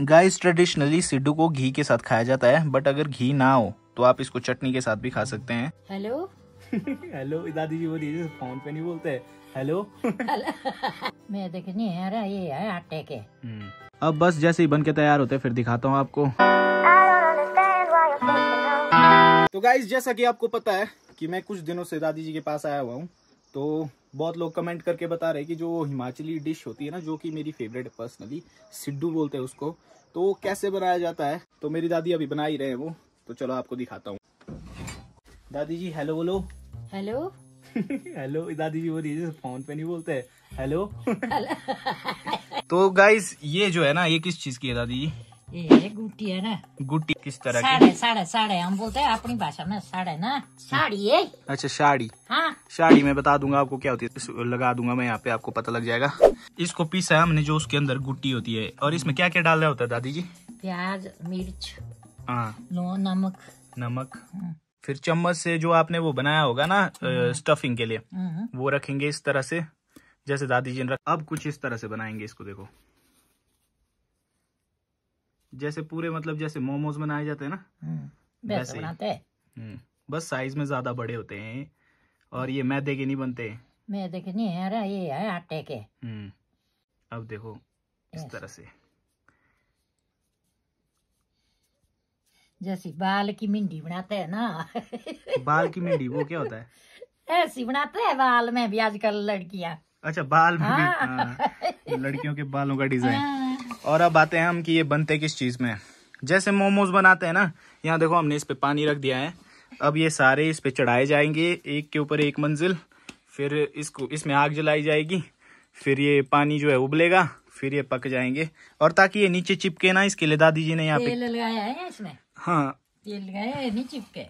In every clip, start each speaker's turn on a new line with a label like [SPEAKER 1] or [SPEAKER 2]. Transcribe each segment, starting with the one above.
[SPEAKER 1] Guys traditionally siddu को घी के साथ खाया जाता है बट अगर घी ना हो तो आप इसको चटनी के साथ भी खा सकते हैं हेलो हेलो दादी जी बोलिए फोन पे नहीं बोलते हेलो
[SPEAKER 2] मैं देखनी आ रहा ये है आटे के हम्म।
[SPEAKER 1] अब बस जैसे ही बन के तैयार होते फिर दिखाता हूँ आपको तो गाइस जैसा कि आपको पता है कि मैं कुछ दिनों से दादी जी के पास आया हुआ हूँ तो बहुत लोग कमेंट करके बता रहे कि जो हिमाचली डिश होती है ना जो कि मेरी फेवरेट पर्सनली सिड्डू बोलते हैं उसको तो वो कैसे बनाया जाता है तो मेरी दादी अभी बना ही रहे हैं वो तो चलो आपको दिखाता हूँ दादी जी हेलो बोलो हेलो हेलो दादी जी बोलिए फोन पे नहीं बोलते हेलो तो गाइज ये जो है ना ये किस चीज की है दादी जी
[SPEAKER 2] ये गुटी है ना
[SPEAKER 1] गुटी किस तरह साड़े
[SPEAKER 2] साड़े साड़े हम बोलते हैं अपनी भाषा में साड़े ना साड़ी है अच्छा साड़ी हाँ
[SPEAKER 1] साड़ी मैं बता दूंगा आपको क्या होती है लगा दूंगा मैं यहाँ पे आपको पता लग जाएगा इसको पीसा है हमने जो उसके अंदर गुटी होती है और इसमें क्या क्या डाल रहा होता है दादी जी
[SPEAKER 2] प्याज मिर्च हाँ नमक नमक हम्म।
[SPEAKER 1] फिर चम्मच से जो आपने वो बनाया होगा ना स्टफिंग हम्म। के लिए हम्म। वो रखेंगे इस तरह से जैसे दादी जी ने रख अब कुछ इस तरह से बनाएंगे इसको देखो जैसे पूरे मतलब जैसे मोमोज बनाए जाते हैं ना
[SPEAKER 2] हम्म। वैसे बनाते हैं
[SPEAKER 1] हम्म। बस साइज में ज्यादा बड़े होते हैं और ये मैदे के नहीं बनते
[SPEAKER 2] मैदे के नहीं है ये है आटे के
[SPEAKER 1] हम्म। अब देखो इस तरह से
[SPEAKER 2] जैसे बाल की मिंडी बनाते हैं ना
[SPEAKER 1] बाल की मिंडी वो क्या होता है
[SPEAKER 2] ऐसी बनाते हैं बाल में भी आजकल लड़कियां
[SPEAKER 1] अच्छा बाल में हाँ। भी, हाँ, लड़कियों के बालों का डिजाइन और अब आते हैं हम कि ये बनते किस चीज़ में जैसे मोमोज बनाते हैं ना यहाँ देखो हमने इस पर पानी रख दिया है अब ये सारे इस पर चढ़ाए जाएंगे एक के ऊपर एक मंजिल फिर इसको इसमें आग जलाई जाएगी फिर ये पानी जो है उबलेगा फिर ये पक जाएंगे और ताकि ये नीचे चिपके ना इसके लिए दादी जी ने यहाँ पे
[SPEAKER 2] लगाया है इसमें हाँ ये लगाया नहीं चिपके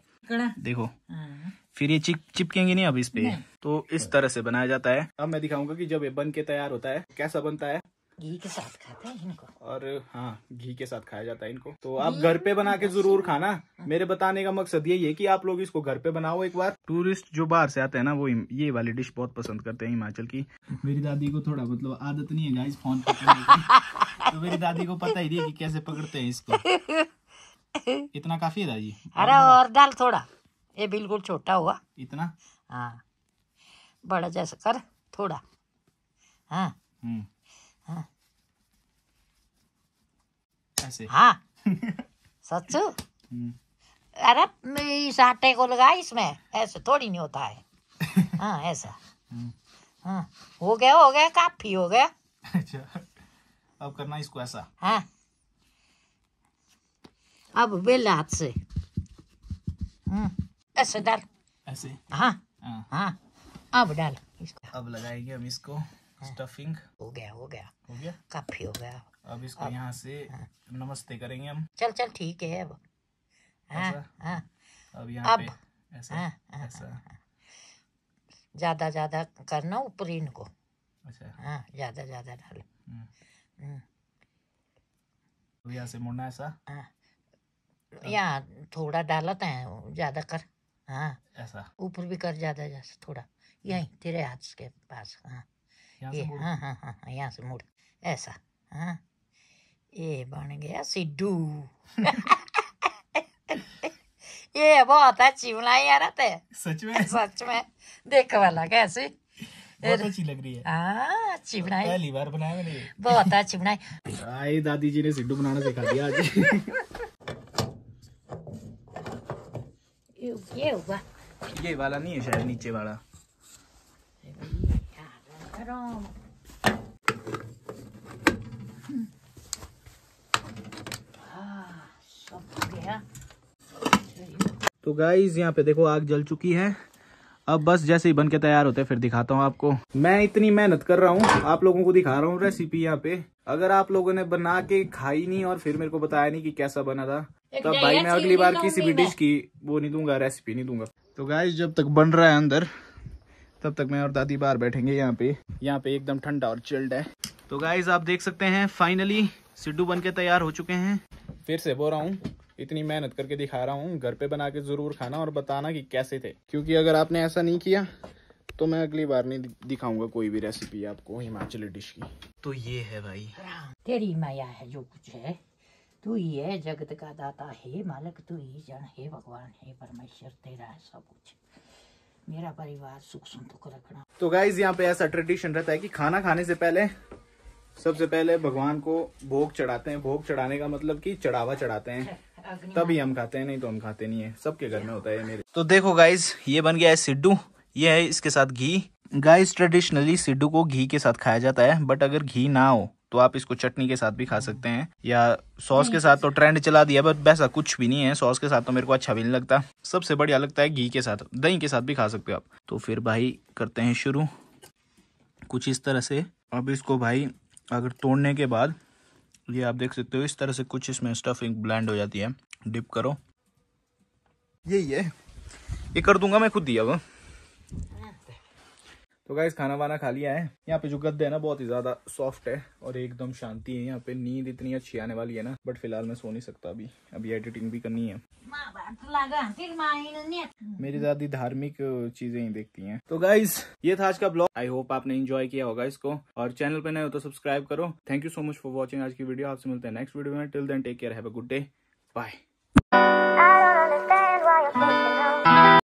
[SPEAKER 1] देखो हाँ। फिर ये चिप चिपकेंगे नहीं अब इस पे तो इस तरह से बनाया जाता है अब मैं दिखाऊंगा कि जब ये बन के तैयार होता है कैसा बनता है घी के साथ खाते हैं इनको और हाँ घी के साथ खाया जाता है इनको तो आप घर पे बना के जरूर खाना हाँ। मेरे बताने का मकसद ये है कि आप लोग इसको घर पे बनाओ एक बार टूरिस्ट जो बाहर से आते हैं ना वो ये वाली डिश बहुत पसंद करते हैं हिमाचल की मेरी दादी को थोड़ा मतलब आदत नहीं है गाइस फोन पकड़ने तो मेरी दादी को पता ही नहीं की कैसे पकड़ते है इसको इतना काफी है दादी अरे
[SPEAKER 2] और डाल थोड़ा ये बिल्कुल छोटा हुआ इतना हाँ बड़ा जैसा कर थोड़ा हाँ हम्म ऐसे हाँ सच्चू हम्म। अरे इस आटे को लगा इसमें ऐसे थोड़ी नहीं होता है हाँ ऐसा हम्म। हाँ हो गया हो गया काफी हो गया
[SPEAKER 1] अच्छा अब करना इसको ऐसा
[SPEAKER 2] हाँ अब बेल हाथ से हम्म, ऐसे डाल ऐसे हाँ।, हाँ हाँ अब डाल इसको अब लगाएंगे हम इसको स्टफिंग हो गया हो गया हो गया काफी हो गया अब इसको यहाँ से हाँ।
[SPEAKER 1] नमस्ते करेंगे हम
[SPEAKER 2] चल चल ठीक है अब हाँ, हाँ,
[SPEAKER 1] अब यहाँ पे ऐसा हाँ, हाँ, हाँ, ऐसा
[SPEAKER 2] ज्यादा ज्यादा करना ऊपर इनको अच्छा ज्यादा ज्यादा डाल हम्म। हम्म।
[SPEAKER 1] यहाँ से मुड़ना ऐसा
[SPEAKER 2] यहाँ थोड़ा डाला था तो ज्यादा कर हाँ ऐसा ऊपर भी कर ज्यादा ज्यादा थोड़ा हम्म। यही तेरे हाथ के पास हाँ ये हाँ हाँ हाँ हाँ यहाँ से मुड़ ऐसा हाँ ये बन गया सिद्धू ये बहुत अच्छी बनाई यार ते सच में सच में देख वाला कैसे बहुत अच्छी लग रही है हाँ अच्छी बनाई पहली बार बनाया मैंने बहुत अच्छी बनाई
[SPEAKER 1] आई दादी जी ने सिद्धू बनाना सिखा दिया आज ये हुआ ये वाला नहीं है शायद नीचे वाला आराम तो गाइज यहाँ पे देखो आग जल चुकी है अब बस जैसे ही बन के तैयार होते हैं फिर दिखाता हूँ आपको मैं इतनी मेहनत कर रहा हूँ आप लोगों को दिखा रहा हूँ रेसिपी यहाँ पे अगर आप लोगों ने बना के खाई नहीं और फिर मेरे को बताया नहीं कि कैसा बना था तो भाई मैं अगली बार किसी भी डिश की वो नहीं दूंगा रेसिपी नहीं दूंगा तो गाइज जब तक बन रहा है अंदर तब तक मैं और दादी बाहर बैठेंगे यहाँ पे यहाँ पे एकदम ठंडा और चिल्ड है तो गाइज आप देख सकते हैं फाइनली सिड्डू बन के तैयार हो चुके हैं फिर से बोल रहा हूँ इतनी मेहनत करके दिखा रहा हूँ घर पे बना के ज़रूर खाना और बताना कि कैसे थे क्योंकि अगर आपने ऐसा नहीं किया तो मैं अगली बार नहीं दिखाऊंगा कोई भी रेसिपी आपको हिमाचली डिश की
[SPEAKER 2] तो ये है भाई तेरी माया है जो कुछ है तू ही है जगत का दाता है मालक तू ही जन है भगवान है परमेश्वर तेरा है सब कुछ मेरा परिवार सुख संतुख रखना
[SPEAKER 1] तो गाइज यहाँ पे ऐसा ट्रेडिशन रहता है कि खाना खाने से पहले सबसे पहले भगवान को भोग चढ़ाते हैं भोग चढ़ाने का मतलब कि चढ़ावा चढ़ाते हैं तभी हम खाते हैं नहीं तो हम खाते नहीं है सबके घर में होता है मेरे तो देखो गाइज ये बन गया है सिड्डू ये है इसके साथ घी गाइज ट्रेडिशनली सिड्डू को घी के साथ खाया जाता है बट अगर घी ना हो तो आप इसको चटनी के साथ भी खा सकते हैं या सॉस के हम्म। साथ तो ट्रेंड चला दिया बट वैसा कुछ भी नहीं है सॉस के साथ तो मेरे को अच्छा भी नहीं लगता सबसे बढ़िया लगता है घी के साथ दही के साथ भी खा सकते हो आप तो फिर भाई करते हैं शुरू कुछ इस तरह से अब इसको भाई अगर तोड़ने के बाद ये आप देख सकते हो इस तरह से कुछ इसमें स्टफिंग ब्लैंड हो जाती है डिप करो यही है ये कर दूंगा मैं खुद ही अब तो गाइज खाना वाना खा लिया है यहाँ पे जो गद्दे है ना बहुत ही ज्यादा सॉफ्ट है और एकदम शांति है यहाँ पे नींद इतनी अच्छी आने वाली है ना बट फिलहाल मैं सो नहीं सकता अभी अभी एडिटिंग भी करनी है मेरी दादी धार्मिक चीजें ही देखती हैं तो गाइज ये था आज का ब्लॉग आई होप आपने इंजॉय किया होगा इसको और चैनल पे नए हो तो सब्सक्राइब करो thank you so much for watching आज की वीडियो आपसे मिलते हैं नेक्स्ट वीडियो में टिल देन टेक केयर है गुड डे बाय